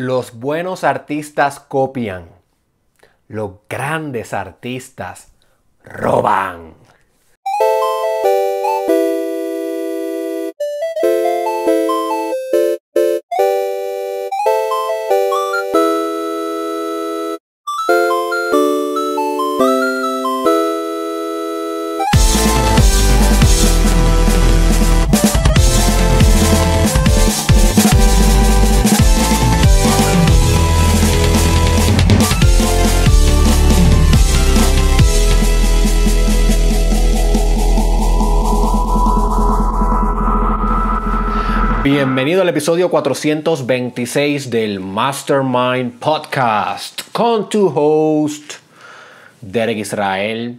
Los buenos artistas copian. Los grandes artistas roban. Bienvenido al episodio 426 del Mastermind Podcast con tu host Derek Israel.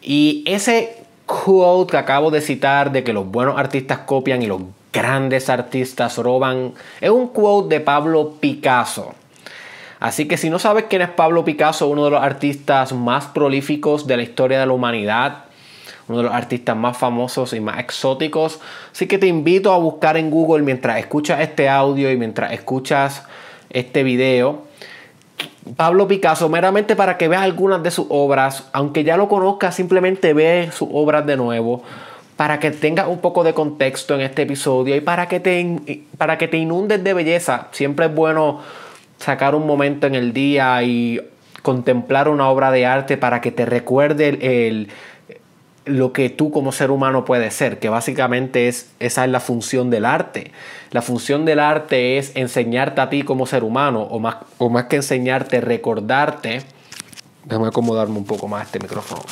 Y ese quote que acabo de citar de que los buenos artistas copian y los grandes artistas roban es un quote de Pablo Picasso. Así que si no sabes quién es Pablo Picasso, uno de los artistas más prolíficos de la historia de la humanidad, uno de los artistas más famosos y más exóticos. Así que te invito a buscar en Google mientras escuchas este audio y mientras escuchas este video. Pablo Picasso, meramente para que veas algunas de sus obras, aunque ya lo conozcas, simplemente ve sus obras de nuevo, para que tengas un poco de contexto en este episodio y para que te, para que te inundes de belleza. Siempre es bueno sacar un momento en el día y contemplar una obra de arte para que te recuerde el lo que tú como ser humano puedes ser, que básicamente es, esa es la función del arte. La función del arte es enseñarte a ti como ser humano, o más, o más que enseñarte, recordarte. Déjame acomodarme un poco más este micrófono.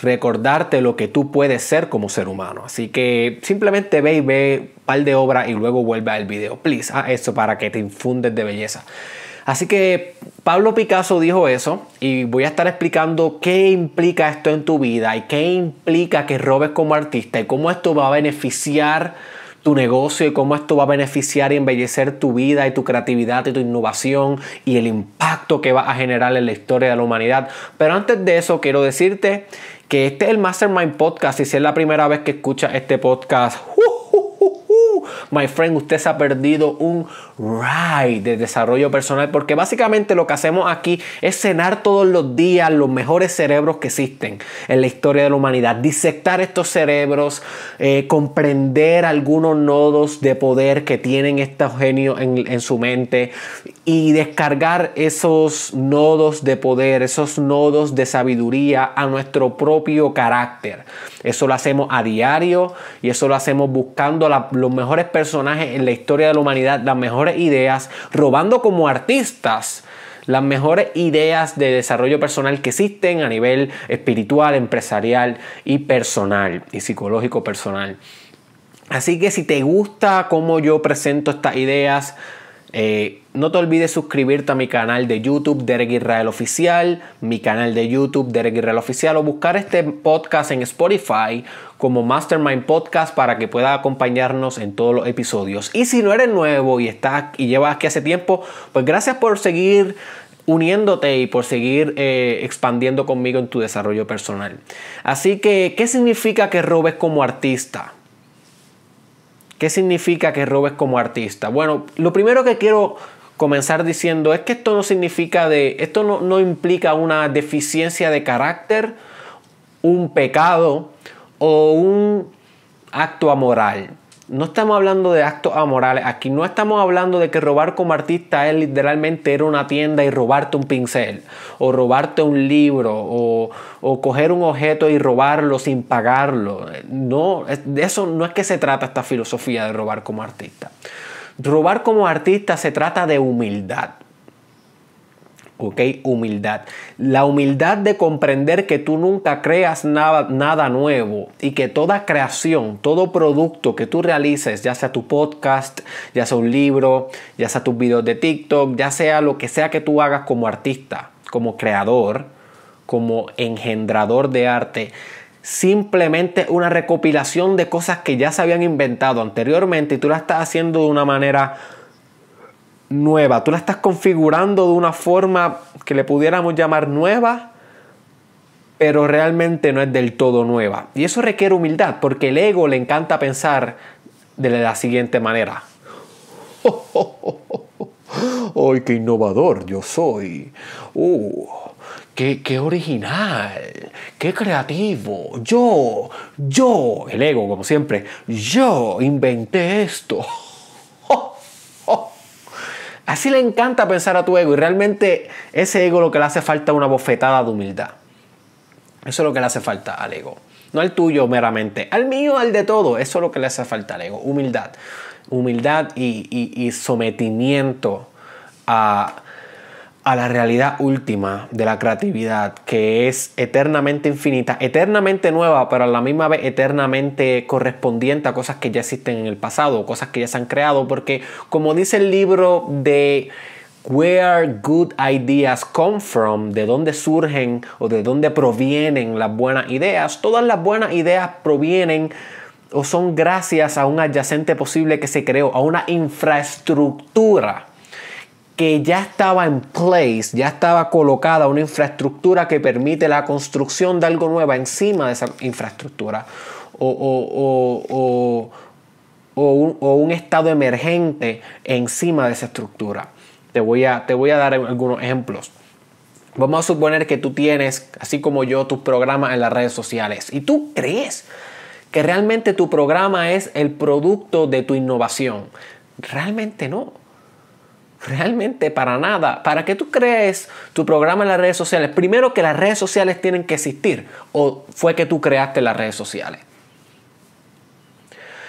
Recordarte lo que tú puedes ser como ser humano. Así que simplemente ve y ve un par de obras y luego vuelve al video, please. haz eso para que te infundes de belleza. Así que Pablo Picasso dijo eso y voy a estar explicando qué implica esto en tu vida y qué implica que robes como artista y cómo esto va a beneficiar tu negocio y cómo esto va a beneficiar y embellecer tu vida y tu creatividad y tu innovación y el impacto que va a generar en la historia de la humanidad. Pero antes de eso quiero decirte que este es el Mastermind Podcast y si es la primera vez que escuchas este podcast, ¡uh! my friend, usted se ha perdido un ride de desarrollo personal porque básicamente lo que hacemos aquí es cenar todos los días los mejores cerebros que existen en la historia de la humanidad, disectar estos cerebros, eh, comprender algunos nodos de poder que tienen estos genios en, su mente y descargar esos nodos de poder, esos nodos de sabiduría a nuestro propio carácter. Eso lo hacemos a diario y eso lo hacemos buscando los mejores personajes en la historia de la humanidad, las mejores ideas, robando como artistas las mejores ideas de desarrollo personal que existen a nivel espiritual, empresarial y personal, y psicológico personal. Así que si te gusta cómo yo presento estas ideas, eh, no te olvides suscribirte a mi canal de YouTube Derek Israel Oficial, mi canal de YouTube Derek Israel Oficial o buscar este podcast en Spotify como Mastermind Podcast para que puedas acompañarnos en todos los episodios. Y si no eres nuevo y estás y llevas aquí hace tiempo, pues gracias por seguir uniéndote y por seguir eh, expandiendo conmigo en tu desarrollo personal. Así que, ¿qué significa que robes como artista? ¿Qué significa que robes como artista? Bueno, lo primero que quiero comenzar diciendo es que esto no significa de, esto no, no implica una deficiencia de carácter, un pecado o un acto amoral. No estamos hablando de actos amorales aquí, no estamos hablando de que robar como artista es literalmente ir a una tienda y robarte un pincel, o robarte un libro, o, o coger un objeto y robarlo sin pagarlo. No, de eso no es que se trata esta filosofía de robar como artista. Robar como artista se trata de humildad. ¿ok? Humildad. La humildad de comprender que tú nunca creas nada, nada, nuevo y que toda creación, todo producto que tú realices, ya sea tu podcast, ya sea un libro, ya sea tus videos de TikTok, ya sea lo que sea que tú hagas como artista, como creador, como engendrador de arte, simplemente una recopilación de cosas que ya se habían inventado anteriormente y tú la estás haciendo de una manera nueva. Tú la estás configurando de una forma que le pudiéramos llamar nueva, pero realmente no es del todo nueva. Y eso requiere humildad, porque el ego le encanta pensar de la siguiente manera. ¡Ay, qué innovador yo soy! ¡Uh! Qué, qué, original, qué creativo. Yo, yo, el ego, como siempre, yo inventé esto. Así le encanta pensar a tu ego y realmente ese ego lo que le hace falta es una bofetada de humildad. Eso es lo que le hace falta al ego. No al tuyo meramente, al mío, al de todo. Eso es lo que le hace falta al ego. Humildad. Humildad y, y sometimiento a, a la realidad última de la creatividad, que es eternamente infinita, eternamente nueva, pero a la misma vez eternamente correspondiente a cosas que ya existen en el pasado, cosas que ya se han creado, porque como dice el libro de Where Good Ideas Come From, de dónde surgen o de dónde provienen las buenas ideas, todas las buenas ideas provienen o son gracias a un adyacente posible que se creó, a una infraestructura que ya estaba en place, ya estaba colocada una infraestructura que permite la construcción de algo nuevo encima de esa infraestructura. O, un, estado emergente encima de esa estructura. Te voy, a, te voy a dar algunos ejemplos. Vamos a suponer que tú tienes, así como yo, tus programas en las redes sociales y tú crees que realmente tu programa es el producto de tu innovación. Realmente no. Realmente para nada. Para que tú crees tu programa en las redes sociales, primero que las redes sociales tienen que existir o fue que tú creaste las redes sociales.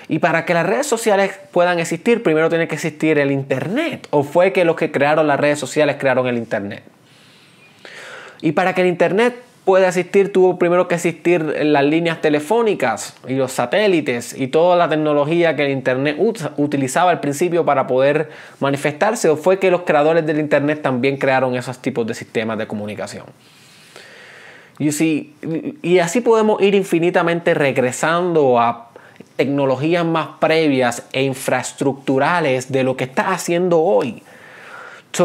Y para que las redes sociales puedan existir, primero tiene que existir el Internet. ¿O fue que los que crearon las redes sociales crearon el Internet? Y para que el Internet puede asistir, tuvo primero que existir las líneas telefónicas y los satélites y toda la tecnología que el Internet utilizaba al principio para poder manifestarse o fue que los creadores del Internet también crearon esos tipos de sistemas de comunicación. y así podemos ir infinitamente regresando a tecnologías más previas e infraestructurales de lo que está haciendo hoy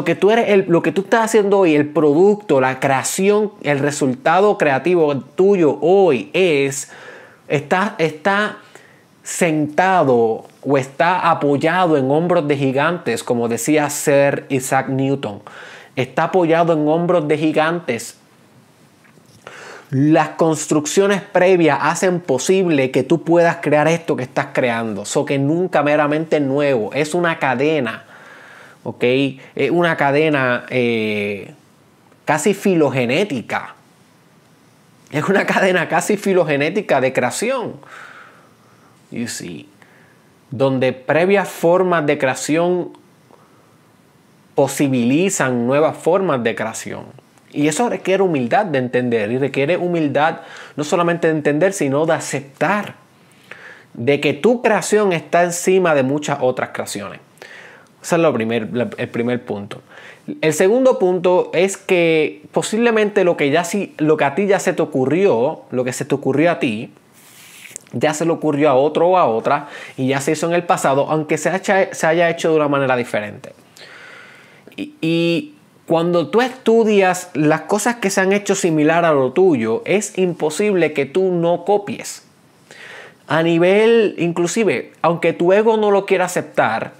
que tú eres lo que tú estás haciendo hoy, el producto, la creación, el resultado creativo tuyo hoy es, está, está sentado o está apoyado en hombros de gigantes, como decía Sir Isaac Newton. Está apoyado en hombros de gigantes. Las construcciones previas hacen posible que tú puedas crear esto que estás creando. So que nunca meramente nuevo. Es una cadena ¿ok? Es una cadena eh, casi filogenética. Es una cadena casi filogenética de creación. You see. Donde previas formas de creación posibilizan nuevas formas de creación. Y eso requiere humildad de entender y requiere humildad no solamente de entender, sino de aceptar de que tu creación está encima de muchas otras creaciones. Ese es el primer punto. El segundo punto es que posiblemente lo que, ya, lo que a ti ya se te ocurrió, lo que se te ocurrió a ti, ya se le ocurrió a otro o a otra y ya se hizo en el pasado, aunque se, haya, se haya hecho de una manera diferente. Y, y, cuando tú estudias las cosas que se han hecho similar a lo tuyo, es imposible que tú no copies. A nivel, inclusive, aunque tu ego no lo quiera aceptar,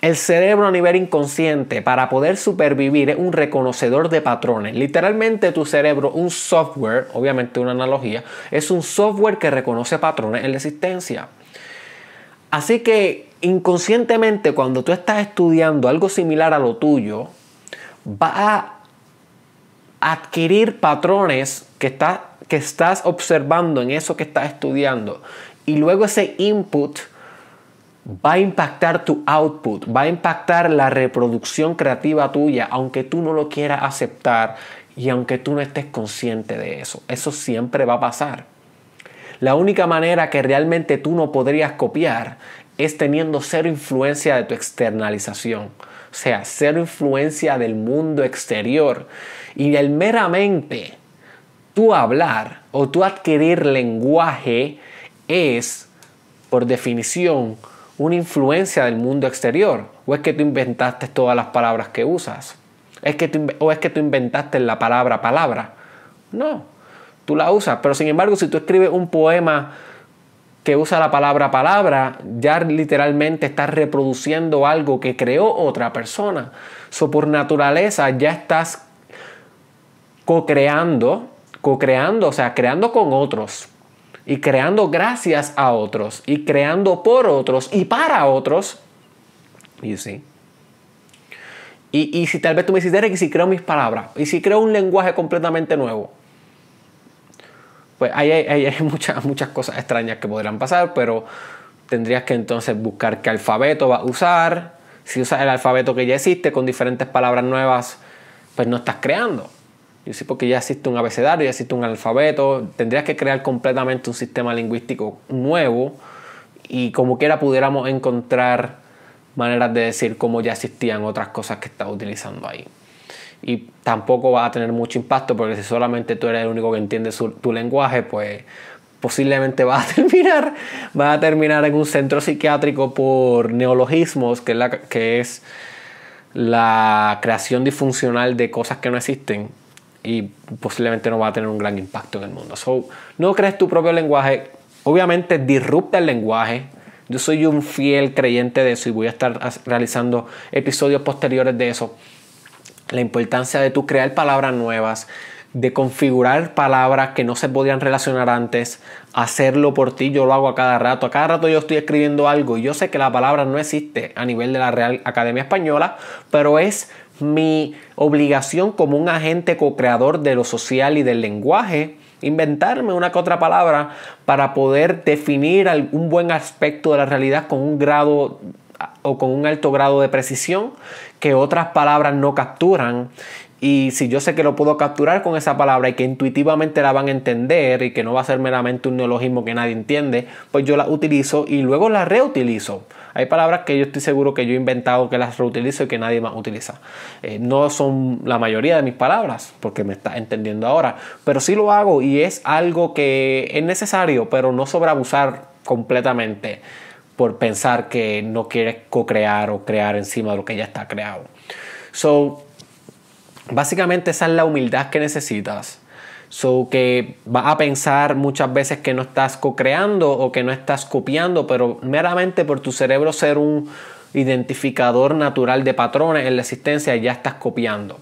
el cerebro a nivel inconsciente para poder supervivir es un reconocedor de patrones. Literalmente tu cerebro, un software, obviamente una analogía, es un software que reconoce patrones en la existencia. Así que inconscientemente cuando tú estás estudiando algo similar a lo tuyo, va a adquirir patrones que, está, que estás observando en eso que estás estudiando. Y luego ese input va a impactar tu output, va a impactar la reproducción creativa tuya, aunque tú no lo quieras aceptar y aunque tú no estés consciente de eso. Eso siempre va a pasar. La única manera que realmente tú no podrías copiar es teniendo cero influencia de tu externalización, o sea, cero influencia del mundo exterior y el meramente tú hablar o tú adquirir lenguaje es, por definición, una influencia del mundo exterior? ¿O es que tú inventaste todas las palabras que usas? ¿Es que ¿O es que tú inventaste la palabra palabra? No, tú la usas. Pero sin embargo, si tú escribes un poema que usa la palabra palabra, ya literalmente estás reproduciendo algo que creó otra persona. So, por naturaleza ya estás co-creando, co-creando, o sea, creando con otros y creando gracias a otros y creando por otros y para otros. Y, y si tal vez tú me dices, Derek, y si creo mis palabras, y si creo un lenguaje completamente nuevo, pues ahí hay, muchas, muchas cosas extrañas que podrían pasar, pero tendrías que entonces buscar qué alfabeto va a usar. Si usas el alfabeto que ya existe con diferentes palabras nuevas, pues no estás creando. Yo porque ya existe un abecedario, ya existe un alfabeto, tendrías que crear completamente un sistema lingüístico nuevo y como quiera pudiéramos encontrar maneras de decir cómo ya existían otras cosas que estás utilizando ahí. Y tampoco va a tener mucho impacto porque si solamente tú eres el único que entiende tu lenguaje, pues posiblemente vas a terminar, a terminar en un centro psiquiátrico por neologismos, que la, que es la creación disfuncional de cosas que no existen y posiblemente no va a tener un gran impacto en el mundo. So, no crees tu propio lenguaje, obviamente disrupta el lenguaje. Yo soy un fiel creyente de eso y voy a estar realizando episodios posteriores de eso. La importancia de tú crear palabras nuevas, de configurar palabras que no se podían relacionar antes, hacerlo por ti, yo lo hago a cada rato. A cada rato yo estoy escribiendo algo y yo sé que la palabra no existe a nivel de la Real Academia Española, pero es mi obligación como un agente co-creador de lo social y del lenguaje, inventarme una que otra palabra para poder definir algún buen aspecto de la realidad con un grado con un alto grado de precisión que otras palabras no capturan. Y si yo sé que lo puedo capturar con esa palabra y que intuitivamente la van a entender y que no va a ser meramente un neologismo que nadie entiende, pues yo la utilizo y luego la reutilizo. Hay palabras que yo estoy seguro que yo he inventado que las reutilizo y que nadie más utiliza. Eh, no son la mayoría de mis palabras, porque me está entendiendo ahora, pero sí lo hago y es algo que es necesario, pero no sobre abusar completamente por pensar que no quieres co-crear o crear encima de lo que ya está creado. So, básicamente esa es la humildad que necesitas. So que vas a pensar muchas veces que no estás co-creando o que no estás copiando, pero meramente por tu cerebro ser un identificador natural de patrones en la existencia ya estás copiando.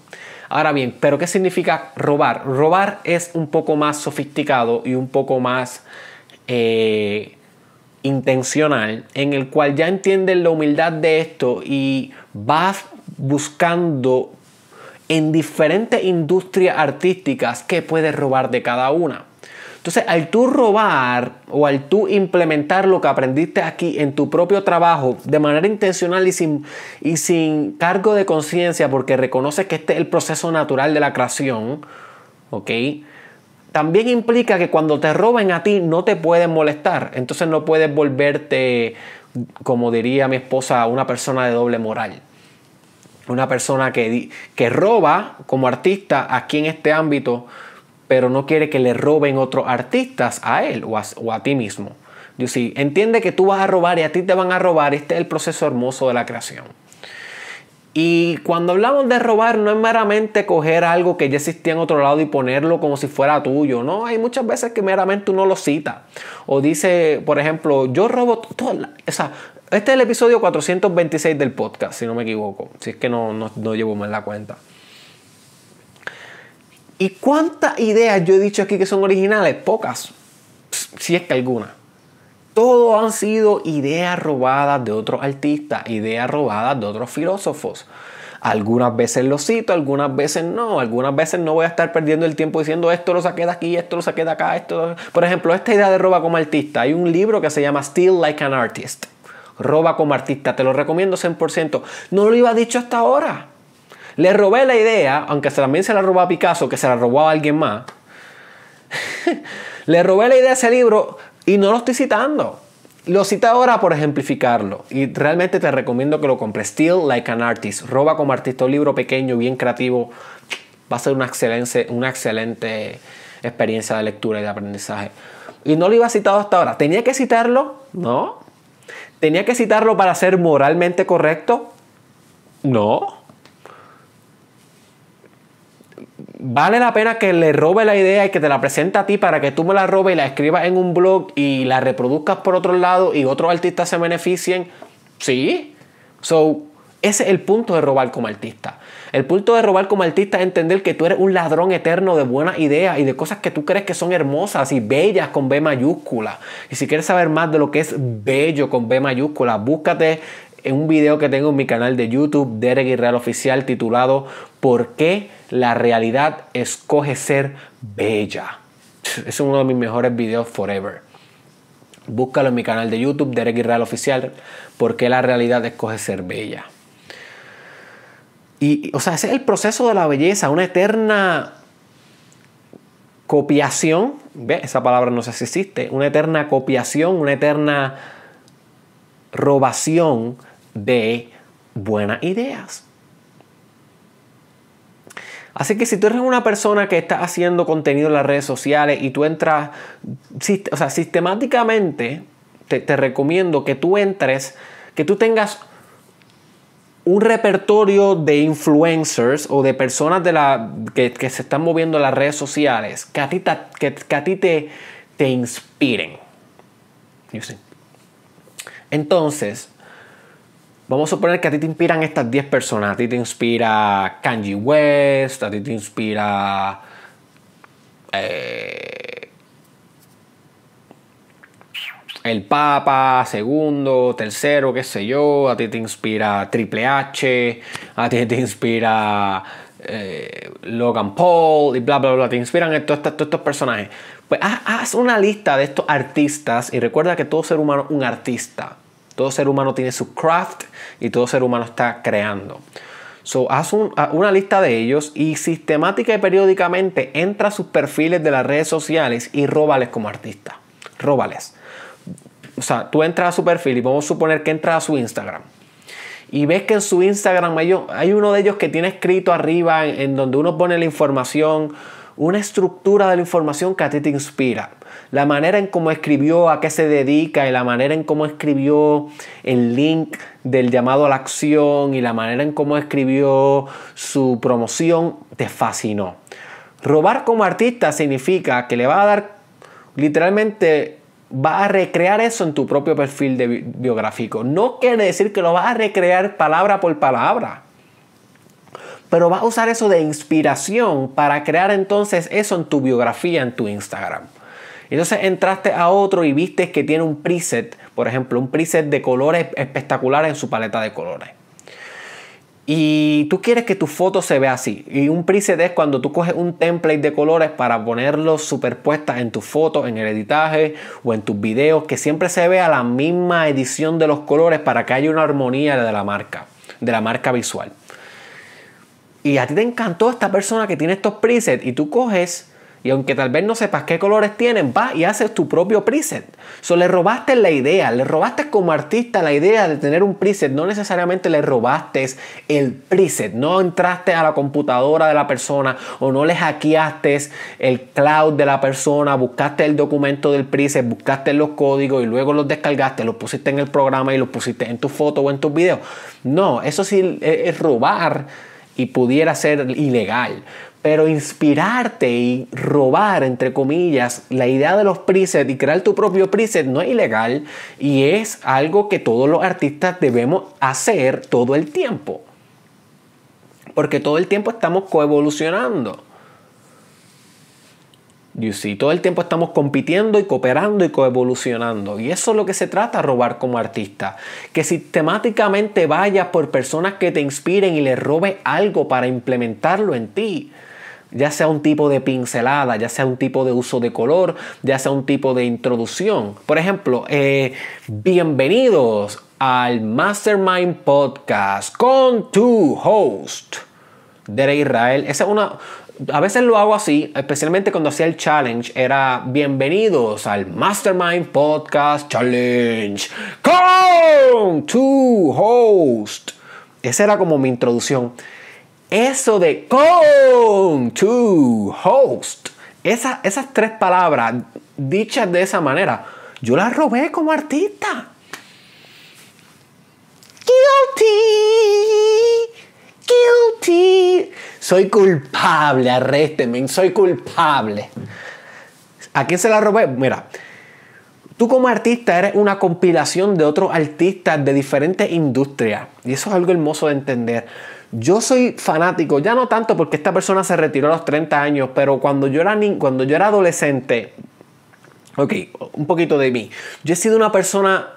Ahora bien, ¿pero qué significa robar? Robar es un poco más sofisticado y un poco más eh, intencional en el cual ya entiendes la humildad de esto y vas buscando en diferentes industrias artísticas que puedes robar de cada una. Entonces, al tú robar o al tú implementar lo que aprendiste aquí en tu propio trabajo de manera intencional y sin, y sin cargo de conciencia, porque reconoces que este es el proceso natural de la creación, ¿ok? también implica que cuando te roben a ti no te pueden molestar. Entonces no puedes volverte, como diría mi esposa, una persona de doble moral. Una persona que, que roba como artista aquí en este ámbito, pero no quiere que le roben otros artistas a él o a, ti mismo. Yo sí, entiende que tú vas a robar y a ti te van a robar. Este es el proceso hermoso de la creación. Y cuando hablamos de robar, no es meramente coger algo que ya existía en otro lado y ponerlo como si fuera tuyo. No, hay muchas veces que meramente uno lo cita. O dice, por ejemplo, yo robo todo. O este es el episodio 426 del podcast, si no me equivoco. Si es que no, no, llevo mal la cuenta. ¿Y cuántas ideas yo he dicho aquí que son originales? Pocas. Si es que algunas todo han sido ideas robadas de otros artistas, ideas robadas de otros filósofos. Algunas veces lo cito, algunas veces no. Algunas veces no voy a estar perdiendo el tiempo diciendo esto lo saqué de aquí, esto lo saqué de acá, esto. Por ejemplo, esta idea de roba como artista. Hay un libro que se llama Still Like an Artist. Roba como artista, te lo recomiendo 100%. No lo iba dicho hasta ahora. Le robé la idea, aunque también se la robó a Picasso, que se la robó a alguien más. Le robé la idea a ese libro y no lo estoy citando. Lo cita ahora por ejemplificarlo y realmente te recomiendo que lo compres. Steal Like an Artist. Roba como artista un libro pequeño, bien creativo. Va a ser una excelente, una excelente experiencia de lectura y de aprendizaje. Y no lo iba citado hasta ahora. ¿Tenía que citarlo? No. ¿Tenía que citarlo para ser moralmente correcto? No. vale la pena que le robe la idea y que te la presente a ti para que tú me la robe y la escribas en un blog y la reproduzcas por otro lado y otros artistas se beneficien. Sí. So, ese es el punto de robar como artista. El punto de robar como artista es entender que tú eres un ladrón eterno de buenas ideas y de cosas que tú crees que son hermosas y bellas con B mayúscula. Y si quieres saber más de lo que es bello con B mayúscula, búscate en un video que tengo en mi canal de YouTube, Derek Real Oficial, titulado ¿Por qué? La realidad escoge ser bella. Es uno de mis mejores videos forever. Búscalo en mi canal de YouTube, Derek Israel Oficial, porque la realidad escoge ser bella. Y, o sea, ese es el proceso de la belleza, una eterna copiación. ¿Ve? Esa palabra no sé si existe. Una eterna copiación, una eterna robación de buenas ideas. Así que si tú eres una persona que está haciendo contenido en las redes sociales y tú entras, o sea, sistemáticamente, te, recomiendo que tú entres, que tú tengas un repertorio de influencers o de personas de la, que, se están moviendo en las redes sociales que a ti, que, a ti te, te inspiren. Entonces, Vamos a suponer que a ti te inspiran estas 10 personas. A ti te inspira Kanye West, a ti te inspira. Eh, el Papa, segundo, tercero, qué sé yo. A ti te inspira Triple H, a ti te inspira eh, Logan Paul y bla, bla, bla. Te inspiran estos, todos estos personajes. Pues haz una lista de estos artistas y recuerda que todo ser humano es un artista. Todo ser humano tiene su craft y todo ser humano está creando. So, haz ah, una lista de ellos y sistemática y periódicamente entra a sus perfiles de las redes sociales y róbales como artista. Róbales. O sea, tú entras a su perfil y vamos a suponer que entras a su Instagram. Y ves que en su Instagram hay, uno de ellos que tiene escrito arriba en donde uno pone la información, una estructura de la información que a ti te inspira la manera en cómo escribió, a qué se dedica y la manera en cómo escribió el link del llamado a la acción y la manera en cómo escribió su promoción, te fascinó. Robar como artista significa que le va a dar literalmente va a recrear eso en tu propio perfil biográfico. No quiere decir que lo vas a recrear palabra por palabra. Pero va a usar eso de inspiración para crear entonces eso en tu biografía, en tu Instagram. Entonces entraste a otro y viste que tiene un preset, por ejemplo, un preset de colores espectacular en su paleta de colores. Y tú quieres que tu foto se vea así. Y un preset es cuando tú coges un template de colores para ponerlo superpuesta en tus fotos, en el editaje o en tus videos, que siempre se vea la misma edición de los colores para que haya una armonía de la marca, de la marca visual. Y a ti te encantó esta persona que tiene estos presets y tú coges y aunque tal vez no sepas qué colores tienen, va y haces tu propio preset. So, le robaste la idea, le robaste como artista la idea de tener un preset. No necesariamente le robaste el preset. No entraste a la computadora de la persona o no le hackeaste el cloud de la persona. Buscaste el documento del preset, buscaste los códigos y luego los descargaste, los pusiste en el programa y los pusiste en tu foto o en tus videos. No, eso sí e-, es robar y pudiera ser ilegal pero inspirarte y robar, entre comillas, la idea de los presets y crear tu propio preset no es ilegal y es algo que todos los artistas debemos hacer todo el tiempo. Porque todo el tiempo estamos coevolucionando. You see, todo el tiempo estamos compitiendo y cooperando y coevolucionando. Y eso es lo que se trata robar como artista. Que sistemáticamente vayas por personas que te inspiren y les robes algo para implementarlo en ti ya sea un tipo de pincelada, ya sea un tipo de uso de color, ya sea un tipo de introducción. Por ejemplo, eh, bienvenidos al Mastermind Podcast con tu host, De Israel. Esa es una, a veces lo hago así, especialmente cuando hacía el challenge, era bienvenidos al Mastermind Podcast Challenge con tu host. Esa era como mi introducción. Eso de con to host, esas, tres palabras dichas de esa manera, yo las robé como artista. Guilty, guilty. Soy culpable, arrésteme, soy culpable. ¿A quién se la robé? Mira, Tú como artista eres una compilación de otros artistas de diferentes industrias. Y eso es algo hermoso de entender. Yo soy fanático, ya no tanto porque esta persona se retiró a los 30 años, pero cuando yo era, ni cuando yo era adolescente, ok, un poquito de mí, yo he sido una persona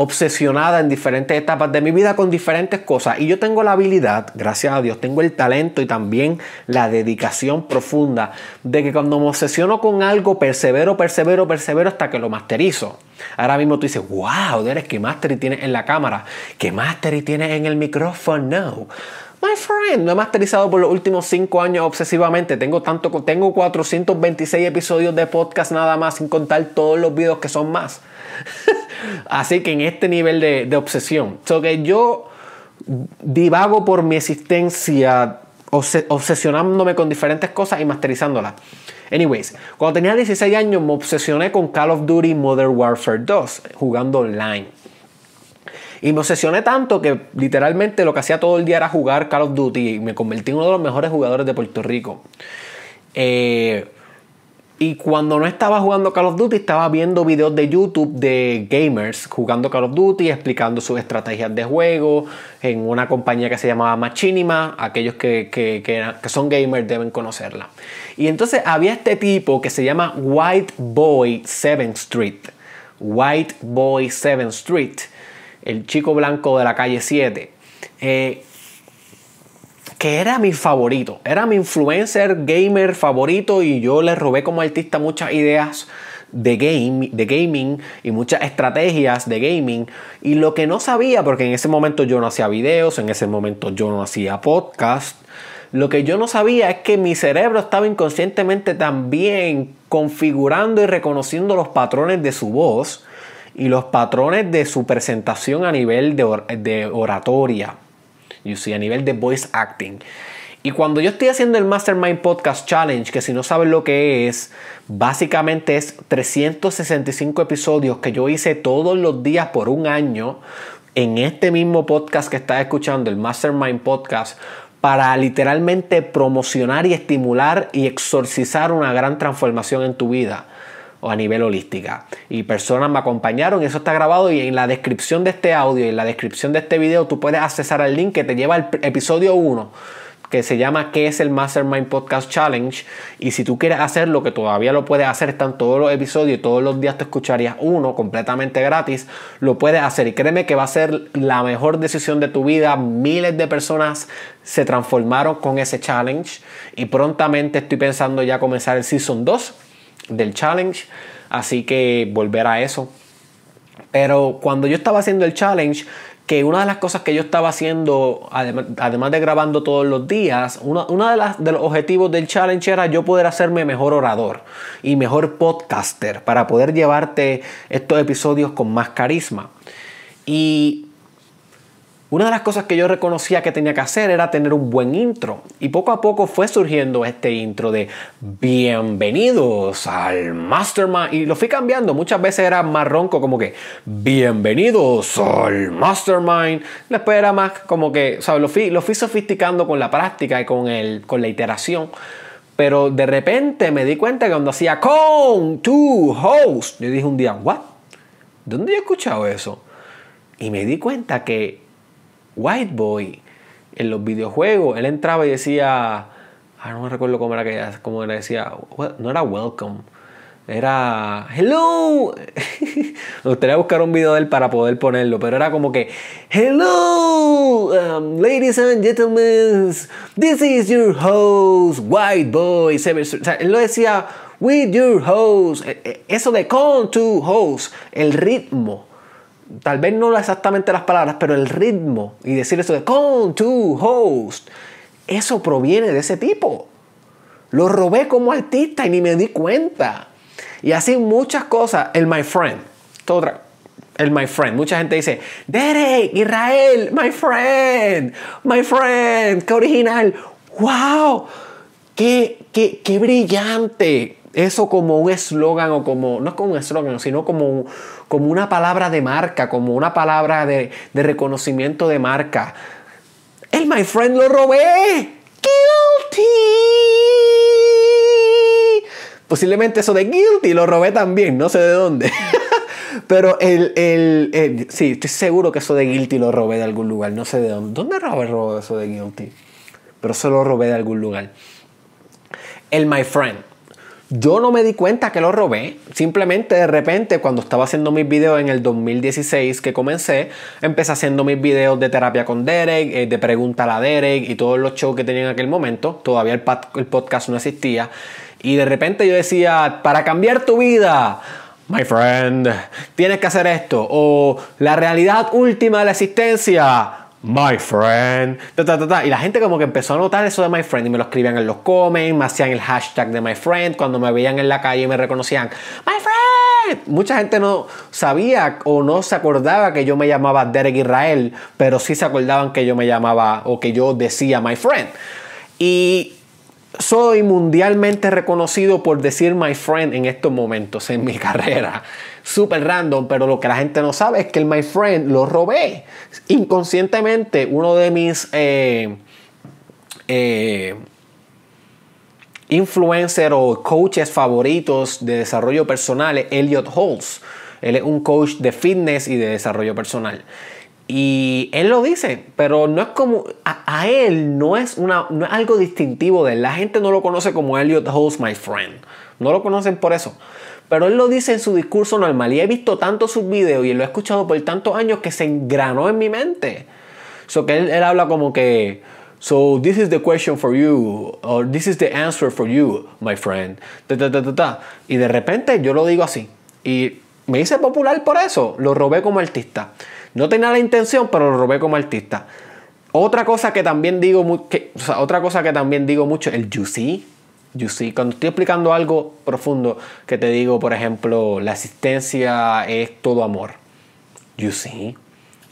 obsesionada en diferentes etapas de mi vida con diferentes cosas. Y yo tengo la habilidad, gracias a Dios, tengo el talento y también la dedicación profunda de que cuando me obsesiono con algo, persevero, persevero, persevero hasta que lo masterizo. Ahora mismo tú dices, wow, ¿qué mastery tienes en la cámara? ¿Qué mastery tienes en el micrófono? My friend, no he masterizado por los últimos cinco años obsesivamente. Tengo, tanto, tengo 426 episodios de podcast nada más, sin contar todos los videos que son más. Así que en este nivel de, obsesión. So que yo divago por mi existencia obsesionándome con diferentes cosas y masterizándolas. Anyways, cuando tenía 16 años me obsesioné con Call of Duty Modern Warfare 2 jugando online. Y me obsesioné tanto que literalmente lo que hacía todo el día era jugar Call of Duty y me convertí en uno de los mejores jugadores de Puerto Rico. Eh, y cuando no estaba jugando Call of Duty, estaba viendo videos de YouTube de gamers jugando Call of Duty, explicando sus estrategias de juego en una compañía que se llamaba Machinima. Aquellos que, son gamers deben conocerla. Y entonces había este tipo que se llama White Boy 7th Street. White Boy 7th Street, el chico blanco de la calle 7 que era mi favorito, era mi influencer gamer favorito y yo le robé como artista muchas ideas de, game, de gaming y muchas estrategias de gaming. Y lo que no sabía, porque en ese momento yo no hacía videos, en ese momento yo no hacía podcast, lo que yo no sabía es que mi cerebro estaba inconscientemente también configurando y reconociendo los patrones de su voz y los patrones de su presentación a nivel de, de oratoria a nivel de voice acting. Y cuando yo estoy haciendo el Mastermind Podcast Challenge, que si no sabes lo que es, básicamente es 365 episodios que yo hice todos los días por un año en este mismo podcast que estás escuchando, el Mastermind Podcast, para literalmente promocionar y estimular y exorcizar una gran transformación en tu vida o a nivel holística. Y personas me acompañaron, eso está grabado y en la descripción de este audio y en la descripción de este video tú puedes accesar al link que te lleva al episodio 1 que se llama ¿Qué es el Mastermind Podcast Challenge? Y si tú quieres hacerlo, que todavía lo puedes hacer, están todos los episodios y todos los días te escucharías uno completamente gratis, lo puedes hacer y créeme que va a ser la mejor decisión de tu vida. Miles de personas se transformaron con ese challenge y prontamente estoy pensando ya comenzar el Season 2 del challenge. Así que volver a eso. Pero cuando yo estaba haciendo el challenge, que una de las cosas que yo estaba haciendo, además, de grabando todos los días, uno una de, de los objetivos del challenge era yo poder hacerme mejor orador y mejor podcaster para poder llevarte estos episodios con más carisma. Y una de las cosas que yo reconocía que tenía que hacer era tener un buen intro. Y poco a poco fue surgiendo este intro de bienvenidos al Mastermind. Y lo fui cambiando. Muchas veces era más ronco como que bienvenidos al Mastermind. Después era más como que, o sea, lo fui, lo fui sofisticando con la práctica y con, el, con la iteración. Pero de repente me di cuenta que cuando hacía con to host, yo dije un día, ¿what? ¿Dónde he escuchado eso? Y me di cuenta que White Boy en los videojuegos. Él entraba y decía, ah, no me recuerdo cómo era que decía, no era welcome, era hello. me gustaría buscar un video de él para poder ponerlo, pero era como que, hello, um, ladies and gentlemen, this is your host, White Boy. O él lo decía, with your host, e, e, eso de con to host, el ritmo tal vez no exactamente las palabras, pero el ritmo y decir eso de come to host, eso proviene de ese tipo. Lo robé como artista y ni me di cuenta. Y así muchas cosas. El my friend, todo otra. El my friend. Mucha gente dice, Derek, Israel, my friend, my friend, qué original. ¡Wow! ¡Qué, qué, qué brillante! eso como un eslogan o como, no como un eslogan, sino como, como una palabra de marca, como una palabra de, reconocimiento de marca. El My Friend lo robé. Guilty. Posiblemente eso de guilty lo robé también, no sé de dónde. Pero el, el, sí, estoy seguro que eso de guilty lo robé de algún lugar, no sé de dónde. ¿Dónde robé, robé eso de guilty? Pero eso lo robé de algún lugar. El My Friend. Yo no me di cuenta que lo robé. Simplemente de repente cuando estaba haciendo mis videos en el 2016 que comencé, empecé haciendo mis videos de terapia con Derek, eh, de pregunta a Derek y todos los shows que tenía en aquel momento. Todavía el, el podcast no existía. Y de repente yo decía, para cambiar tu vida, my friend, tienes que hacer esto. O la realidad última de la existencia, My friend, y la gente como que empezó a notar eso de My friend y me lo escribían en los comments, me hacían el hashtag de My friend cuando me veían en la calle y me reconocían My friend. Mucha gente no sabía o no se acordaba que yo me llamaba Derek Israel, pero sí se acordaban que yo me llamaba o que yo decía My friend. Y soy mundialmente reconocido por decir My friend en estos momentos en mi carrera súper random, pero lo que la gente no sabe es que el My Friend lo robé. Inconscientemente, uno de mis eh, eh influencers o coaches favoritos de desarrollo personal es Elliot Holtz. Él es un coach de fitness y de desarrollo personal. Y él lo dice, pero no es como. A, él no es, una, algo distintivo de él. La gente no lo conoce como Elliot Holtz, my friend. No lo conocen por eso. Pero él lo dice en su discurso normal y he visto tantos sus videos y lo he escuchado por tantos años que se engranó en mi mente. So que él, habla como que, so this is the question for you, or this is the answer for you, my friend. y de repente yo lo digo así. Y me hice popular por eso, lo robé como artista. No tenía la intención, pero lo robé como artista. Otra cosa que también digo, que, otra cosa que también digo mucho, el juicy You cuando estoy explicando algo profundo, que te digo, por ejemplo, la existencia es todo amor. You see.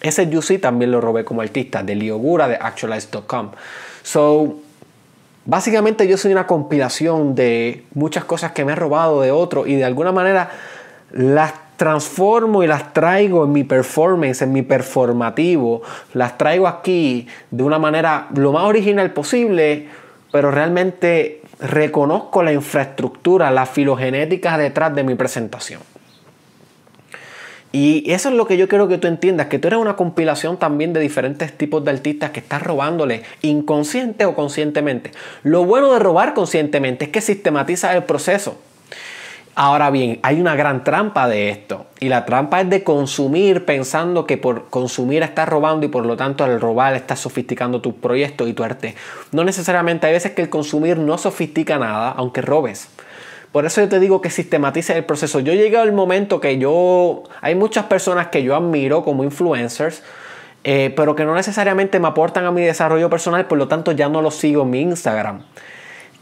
Ese You see también lo robé como artista de Liogura de Actualize.com. So, básicamente yo soy una compilación de muchas cosas que me he robado de otro y de alguna manera las transformo y las traigo en mi performance, en mi performativo, las traigo aquí de una manera lo más original posible, pero realmente reconozco la infraestructura, la filogenética detrás de mi presentación. Y eso es lo que yo quiero que tú entiendas, que tú eres una compilación también de diferentes tipos de artistas que estás robándole inconsciente o conscientemente. Lo bueno de robar conscientemente es que sistematiza el proceso. Ahora bien, hay una gran trampa de esto y la trampa es de consumir pensando que por consumir estás robando y por lo tanto el robar estás sofisticando tus proyectos y tu arte. No necesariamente, hay veces que el consumir no sofistica nada aunque robes. Por eso yo te digo que sistematice el proceso. Yo llegué al momento que yo, hay muchas personas que yo admiro como influencers, eh, pero que no necesariamente me aportan a mi desarrollo personal, por lo tanto ya no los sigo en mi Instagram.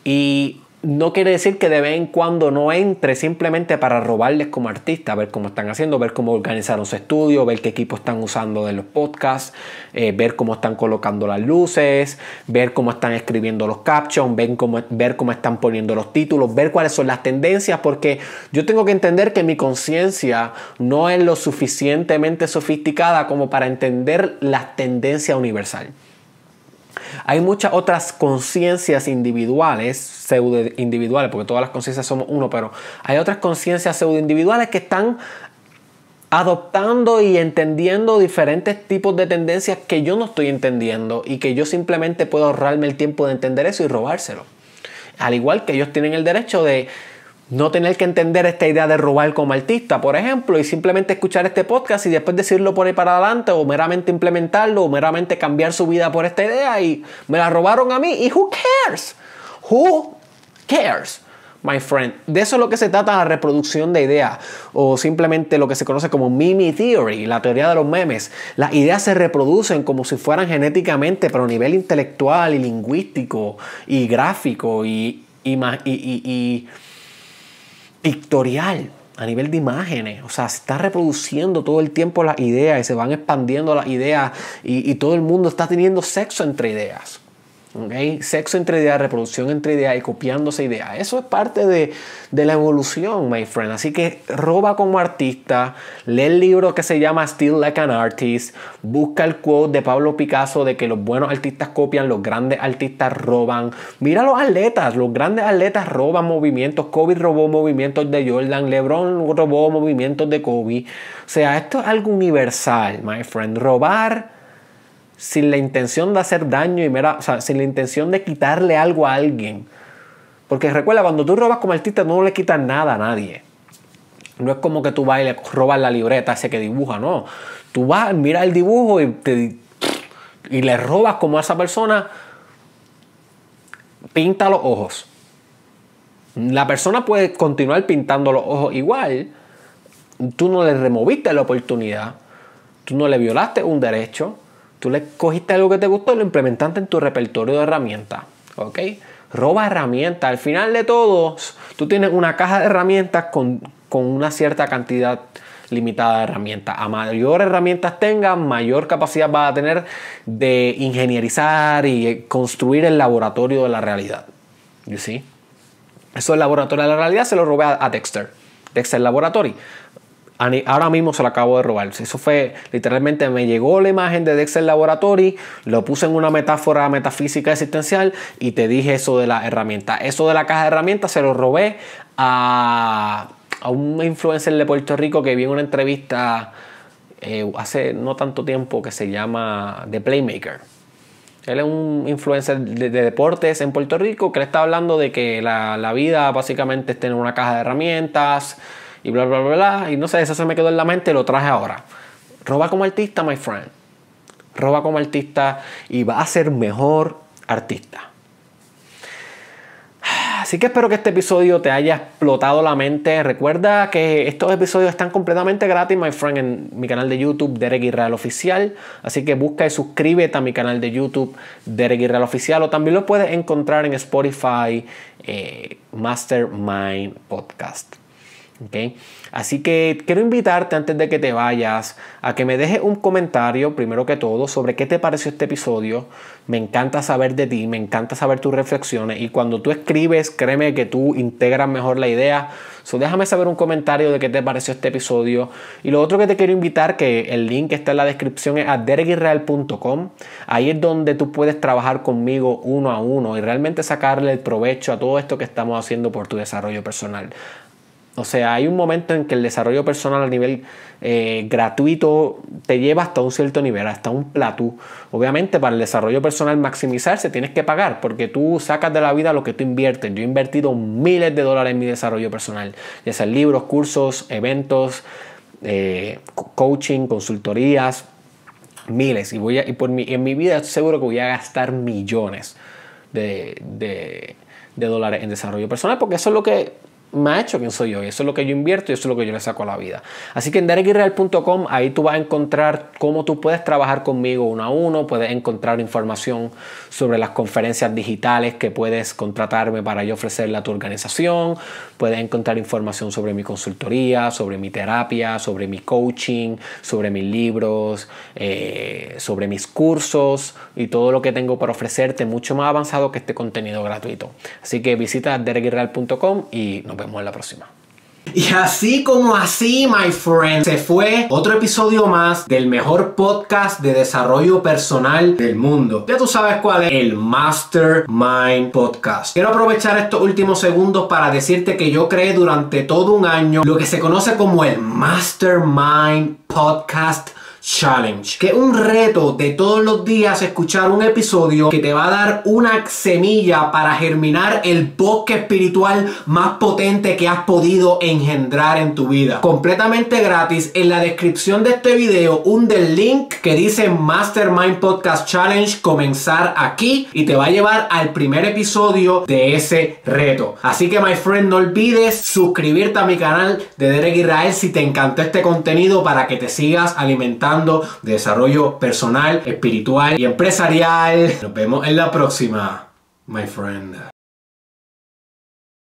Y no quiere decir que de vez en cuando no entre simplemente para robarles como artista, ver cómo están haciendo, ver cómo organizaron su estudio, ver qué equipo están usando de los podcasts, eh, ver cómo están colocando las luces, ver cómo están escribiendo los captions, ver cómo, ver cómo están poniendo los títulos, ver cuáles son las tendencias, porque yo tengo que entender que mi conciencia no es lo suficientemente sofisticada como para entender las tendencias universales. Hay muchas otras conciencias individuales, pseudoindividuales, individuales, porque todas las conciencias somos uno, pero hay otras conciencias pseudo individuales que están adoptando y entendiendo diferentes tipos de tendencias que yo no estoy entendiendo y que yo simplemente puedo ahorrarme el tiempo de entender eso y robárselo. Al igual que ellos tienen el derecho de no tener que entender esta idea de robar como artista, por ejemplo, y simplemente escuchar este podcast y después decirlo por ahí para adelante, o meramente implementarlo, o meramente cambiar su vida por esta idea, y me la robaron a mí, y who cares? Who cares? My friend, de eso es lo que se trata la reproducción de ideas, o simplemente lo que se conoce como meme theory, la teoría de los memes. Las ideas se reproducen como si fueran genéticamente, pero a nivel intelectual y lingüístico y gráfico y, y, y pictorial a nivel de imágenes. O sea, se está reproduciendo todo el tiempo las ideas y se van expandiendo las ideas y, y todo el mundo está teniendo sexo entre ideas. Sexo entre ideas, reproducción entre ideas y copiándose ideas. Eso es parte de, la evolución, my friend. Así que roba como artista, lee el libro que se llama Still Like an Artist, busca el quote de Pablo Picasso de que los buenos artistas copian, los grandes artistas roban. Mira los atletas, los grandes atletas roban movimientos. Kobe robó movimientos de Jordan, LeBron robó movimientos de Kobe. O sea, esto es algo universal, my friend. Robar sin la intención de hacer daño y sin la intención de quitarle algo a alguien. Porque recuerda, cuando tú robas como artista, no le quitas nada a nadie. No es como que tú vas y le robas la libreta ese que dibuja, no. Tú vas, miras el dibujo y, te, y le robas como a esa persona, pinta los ojos. La persona puede continuar pintando los ojos igual. Tú no le removiste la oportunidad. Tú no le violaste un derecho Tú le cogiste algo que te gustó lo implementaste en tu repertorio de herramientas. ¿Ok? Roba herramientas. Al final de todo, tú tienes una caja de herramientas con, una cierta cantidad limitada de herramientas. A mayor herramientas tengas, mayor capacidad vas a tener de ingenierizar y construir el laboratorio de la realidad. ¿Sí? Eso el laboratorio de la realidad se lo robé a Dexter. Dexter Laboratory ahora mismo se lo acabo de robar. Eso fue, literalmente me llegó la imagen de Dexter Laboratory, lo puse en una metáfora metafísica existencial y te dije eso de la herramienta. Eso de la caja de herramientas se lo robé a, un influencer de Puerto Rico que vi en una entrevista eh, hace no tanto tiempo que se llama The Playmaker. Él es un influencer de, deportes en Puerto Rico que le está hablando de que la, la vida básicamente es tener una caja de herramientas, y bla, bla, bla, Y no sé, eso se me quedó en la mente y lo traje ahora. Roba como artista, my friend. Roba como artista y va a ser mejor artista. Así que espero que este episodio te haya explotado la mente. Recuerda que estos episodios están completamente gratis, my friend, en mi canal de YouTube, Derek Real Oficial. Así que busca y suscríbete a mi canal de YouTube, Derek Real Oficial. O también lo puedes encontrar en Spotify, eh, Mastermind Podcast. Así que quiero invitarte antes de que te vayas a que me dejes un comentario, primero que todo, sobre qué te pareció este episodio. Me encanta saber de ti, me encanta saber tus reflexiones y cuando tú escribes, créeme que tú integras mejor la idea. So, déjame saber un comentario de qué te pareció este episodio. Y lo otro que te quiero invitar, que el link está en la descripción, es a Ahí es donde tú puedes trabajar conmigo uno a uno y realmente sacarle el provecho a todo esto que estamos haciendo por tu desarrollo personal. O sea, hay un momento en que el desarrollo personal a nivel eh, gratuito te lleva hasta un cierto nivel, hasta un platú. Obviamente para el desarrollo personal maximizarse tienes que pagar porque tú sacas de la vida lo que tú inviertes. Yo he invertido miles de dólares en mi desarrollo personal, ya sean libros, cursos, eventos, eh, coaching, consultorías, miles. Y, voy y por mi, en mi vida seguro que voy a gastar millones de dólares en desarrollo personal porque eso es lo que me ha hecho soy yo Eso es lo que yo invierto y eso es lo que yo le saco a la vida. Así que en derekirreal.com ahí tú vas a encontrar cómo tú puedes trabajar conmigo uno a uno, puedes encontrar información sobre las conferencias digitales que puedes contratarme para yo ofrecerle a tu organización, puedes encontrar información sobre mi consultoría, sobre mi terapia, sobre mi coaching, sobre mis libros, eh, sobre mis cursos y todo lo que tengo para ofrecerte mucho más avanzado que este contenido gratuito. Así que visita derekirreal.com y nos vemos en la próxima. Y así como así, my friend, se fue otro episodio más del mejor podcast de desarrollo personal del mundo. Ya tú sabes cuál es el Mastermind Podcast. Quiero aprovechar estos últimos segundos para decirte que yo creé durante todo un año lo que se conoce como el Mastermind Podcast Challenge, que es un reto de todos los días escuchar un episodio que te va a dar una semilla para germinar el bosque espiritual más potente que has podido engendrar en tu vida. Completamente gratis, en la descripción de este video un del link que dice Mastermind Podcast Challenge comenzar aquí y te va a llevar al primer episodio de ese reto. Así que my friend, no olvides suscribirte a mi canal de Derek Israel si te encantó este contenido para que te sigas alimentando de desarrollo personal, espiritual y empresarial. Nos vemos en la próxima, my friend.